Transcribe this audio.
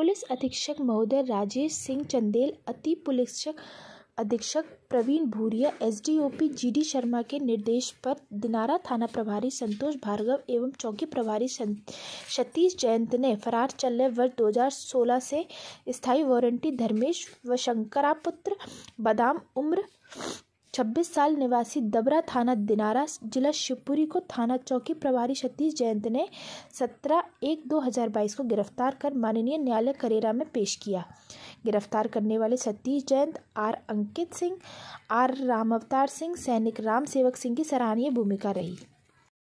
police अधीक्षक महोदय राजेश सिंह चंदेल अति पुलिस अधीक्षक प्रवीण भूरिया एसडीओपी जीडी शर्मा के निर्देश पर दिनारा थाना प्रभारी संतोष भार्गव एवं चौकी प्रभारी सतीश जयंत ने फरार चलने वर्ष 2016 से स्थायी वारंटी धर्मेश व शंकरापुत्र बदाम उम्र 26 साल निवासी दबरा थाना दिनारा जिला शिवपुरी को थाना चौकी प्रभारी सतीश जयंत ने 17 एक 2022 को गिरफ्तार कर माननीय न्यायालय करेरा में पेश किया गिरफ्तार करने वाले सतीश जयंत आर अंकित सिंह आर राम अवतार सिंह सैनिक राम सेवक सिंह की सराहनीय भूमिका रही